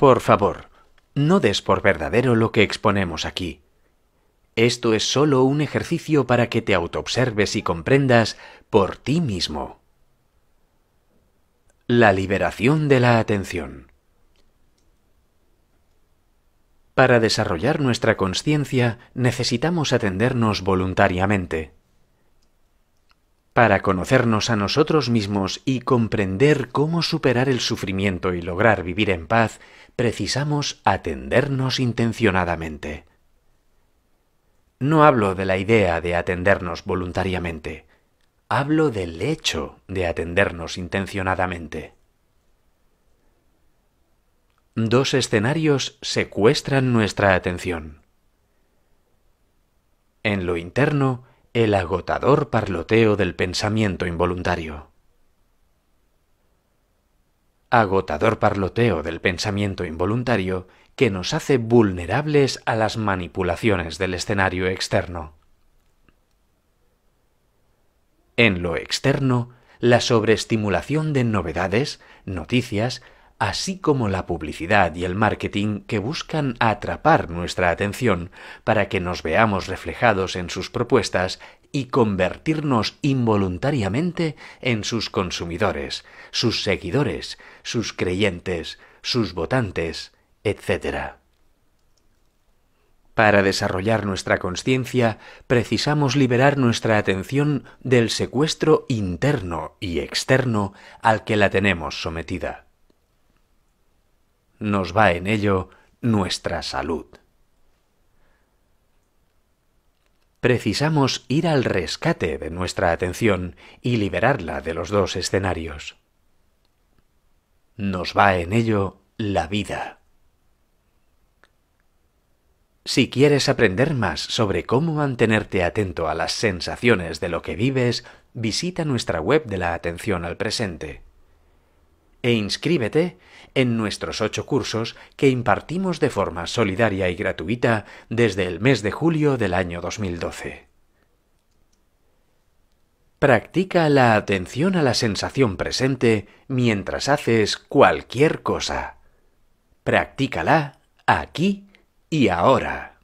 Por favor, no des por verdadero lo que exponemos aquí. Esto es solo un ejercicio para que te autoobserves y comprendas por ti mismo. La liberación de la atención. Para desarrollar nuestra conciencia necesitamos atendernos voluntariamente para conocernos a nosotros mismos y comprender cómo superar el sufrimiento y lograr vivir en paz, precisamos atendernos intencionadamente. No hablo de la idea de atendernos voluntariamente, hablo del hecho de atendernos intencionadamente. Dos escenarios secuestran nuestra atención. En lo interno, el agotador parloteo del pensamiento involuntario. Agotador parloteo del pensamiento involuntario que nos hace vulnerables a las manipulaciones del escenario externo. En lo externo, la sobreestimulación de novedades, noticias, así como la publicidad y el marketing que buscan atrapar nuestra atención para que nos veamos reflejados en sus propuestas y convertirnos involuntariamente en sus consumidores, sus seguidores, sus creyentes, sus votantes, etc. Para desarrollar nuestra conciencia precisamos liberar nuestra atención del secuestro interno y externo al que la tenemos sometida nos va en ello nuestra salud. Precisamos ir al rescate de nuestra atención y liberarla de los dos escenarios. Nos va en ello la vida. Si quieres aprender más sobre cómo mantenerte atento a las sensaciones de lo que vives, visita nuestra web de la atención al presente e inscríbete en nuestros ocho cursos que impartimos de forma solidaria y gratuita desde el mes de julio del año 2012. Practica la atención a la sensación presente mientras haces cualquier cosa. Practícala aquí y ahora.